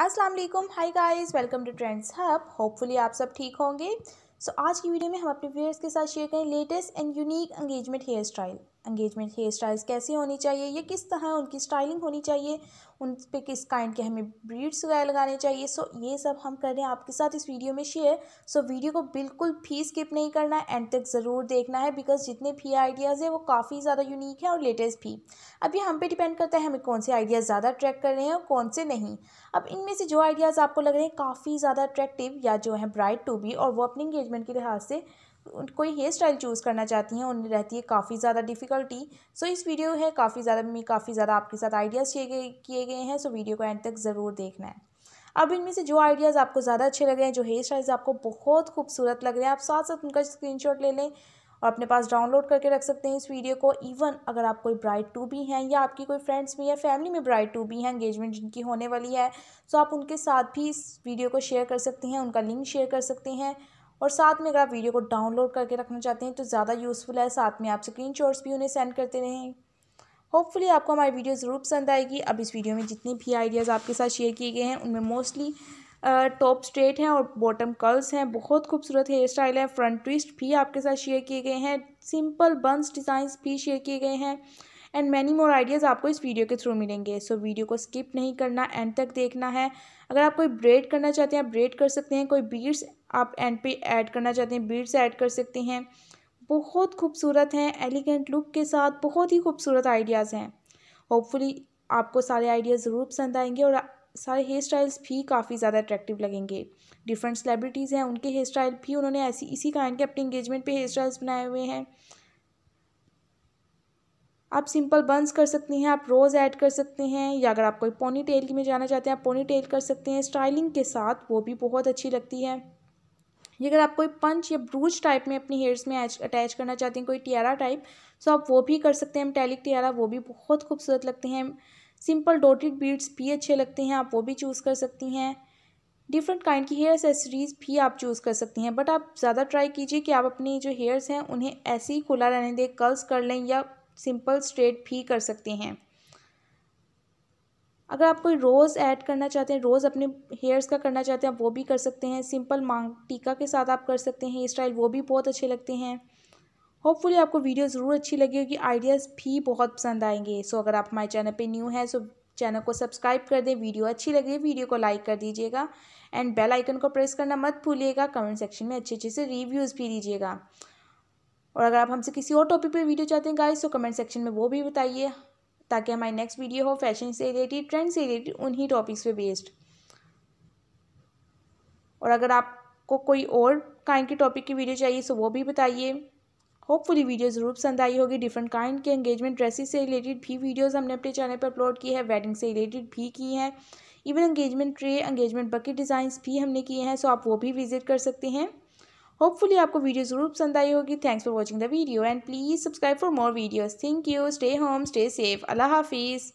अस्सलाम वालेकुम hi guys welcome to Trends Hub hopefully आप सब ठीक होंगे सो so, आज की वीडियो में हम अपने व्यूअर्स के साथ शेयर करें latest and unique engagement hair style engagement hair styles कैसी होनी चाहिए या किस तरह उनकी स्टाइलिंग होनी चाहिए उन पर किस काइंड के हमें ब्रीड्स वगैरह लगाने चाहिए सो ये सब हम कर रहे हैं आपके साथ इस वीडियो में शेयर सो वीडियो को बिल्कुल भी स्किप नहीं करना है एंड तक ज़रूर देखना है बिकॉज जितने भी आइडियाज़ हैं वो काफ़ी ज़्यादा यूनिक है और लेटेस्ट भी अब ये हम पे डिपेंड करता है हमें कौन से आइडियाज़ ज़्यादा अट्रैक्ट कर रहे हैं और कौन से नहीं अब इनमें से जो आइडियाज़ आपको लग रहे हैं काफ़ी ज़्यादा अट्रैक्टिव या जो है ब्राइट टू बी और वो अपने इंगेजमेंट के लिहाज से कोई हेयर स्टाइल चूज़ करना चाहती हैं उन्हें रहती है काफ़ी ज़्यादा डिफ़िकल्टी सो इस वीडियो है काफ़ी ज़्यादा में काफ़ी ज़्यादा आपके साथ आइडियाज़ किए गए किए गए हैं सो वीडियो को एंड तक ज़रूर देखना है अब इनमें से जो आइडियाज़ आपको ज़्यादा अच्छे लग रहे हैं जो हेयर स्टाइल्स आपको बहुत खूबसूरत लग रहे हैं आप साथ साथ उनका स्क्रीन ले लें और अपने पास डाउनलोड करके रख सकते हैं इस वीडियो को इवन अगर आप कोई ब्राइड टू भी हैं या आपकी कोई फ्रेंड्स भी या फैमिली में ब्राइड टू भी हैं एंगेजमेंट जिनकी होने वाली है तो आप उनके साथ भी इस वीडियो को शेयर कर सकते हैं उनका लिंक शेयर कर सकते हैं और साथ में अगर आप वीडियो को डाउनलोड करके रखना चाहते हैं तो ज़्यादा यूज़फुल है साथ में आप स्क्रीन भी उन्हें सेंड करते रहें होपफुली आपको हमारी वीडियो ज़रूर पसंद आएगी अब इस वीडियो में जितने भी आइडियाज़ आपके साथ शेयर किए गए हैं उनमें मोस्टली टॉप स्ट्रेट हैं और बॉटम कर्ल्स हैं बहुत खूबसूरत हेयर स्टाइल है फ्रंट ट्विस्ट भी आपके साथ शेयर किए गए हैं सिंपल बंस डिज़ाइंस भी शेयर किए गए हैं एंड मैनी मोर आइडियाज़ आपको इस वीडियो के थ्रू मिलेंगे सो so, वीडियो को स्किप नहीं करना एंड तक देखना है अगर आप कोई ब्रेड करना चाहते हैं आप ब्रेड कर सकते हैं कोई बीड्स आप एंड पे ऐड करना चाहते हैं बीड्स ऐड कर सकते हैं बहुत खूबसूरत हैं एलिगेंट लुक के साथ बहुत ही खूबसूरत आइडियाज़ हैं होपफुली आपको सारे आइडियाज़ ज़रूर पसंद आएंगे और सारे हेयर स्टाइल्स भी काफ़ी ज़्यादा अट्रैक्टिव लगेंगे डिफरेंट सेलिब्रिटीज़ हैं उनके हेयर स्टाइल भी उन्होंने ऐसी इसी काइंड के अपने इंगेजमेंट पे हेयर स्टाइल्स बनाए हुए हैं आप सिंपल बंस कर सकती हैं आप रोज़ ऐड कर सकते हैं या अगर आप कोई पोनी टेल में जाना चाहते हैं आप पोनी टेल कर सकते हैं स्टाइलिंग के साथ वो भी बहुत अच्छी लगती है ये अगर आप कोई पंच या ब्रूज टाइप में अपनी हेयर्स में अटैच करना चाहते हैं कोई टियारा टाइप सो आप वो भी कर सकते हैं टैलिक टियारा वो भी बहुत खूबसूरत लगते हैं सिंपल डोटेड बीड्स भी अच्छे लगते हैं आप वो भी चूज़ कर सकती हैं डिफरेंट काइंड की हेयर एसेसरीज़ भी आप चूज़ कर सकती हैं बट आप ज़्यादा ट्राई कीजिए कि आप अपनी जो हेयर्स हैं उन्हें ऐसे ही खुला रहने दें कर्ल्स कर लें या सिंपल स्ट्रेट भी कर सकते हैं अगर आप कोई रोज़ ऐड करना चाहते हैं रोज़ अपने हेयर्स का करना चाहते हैं आप वो भी कर सकते हैं सिंपल मांग टीका के साथ आप कर सकते हैं हेयर स्टाइल वो भी बहुत अच्छे लगते हैं होपफुली आपको वीडियो ज़रूर अच्छी लगी होगी आइडियाज़ भी बहुत पसंद आएंगे सो अगर आप हमारे चैनल पे न्यू हैं सो चैनल को सब्सक्राइब कर दें वीडियो अच्छी लगी वीडियो को लाइक कर दीजिएगा एंड बेल आइकन को प्रेस करना मत भूलिएगा कमेंट सेक्शन में अच्छे अच्छे से रिव्यूज़ भी दीजिएगा और अगर आप हमसे किसी और टॉपिक पे वीडियो चाहते हैं गाइस तो कमेंट सेक्शन में वो भी बताइए ताकि हमारी नेक्स्ट वीडियो हो फैशन से रिलेटेड ट्रेंड से रिलेटेड उन्हीं टॉपिक्स पे बेस्ड और अगर आपको कोई और काइंड के टॉपिक की वीडियो चाहिए तो वो भी बताइए होपफुली वीडियो ज़रूर पसंद आई होगी डिफरेंट काइंड के एंगेजमेंट ड्रेसेस से रिलेटेड भी वीडियोज़ हमने अपने चैनल पर अपलोड की है वेडिंग से रिलेटेड भी की हैं even engagement tray engagement bucket designs भी हमने किए हैं सो आप वो भी विज़िट कर सकते हैं होपफुली आपको वीडियो ज़रूर पसंद आई होगी thanks for watching the video and please subscribe for more videos thank you stay home stay safe अल्लाह हाफिज़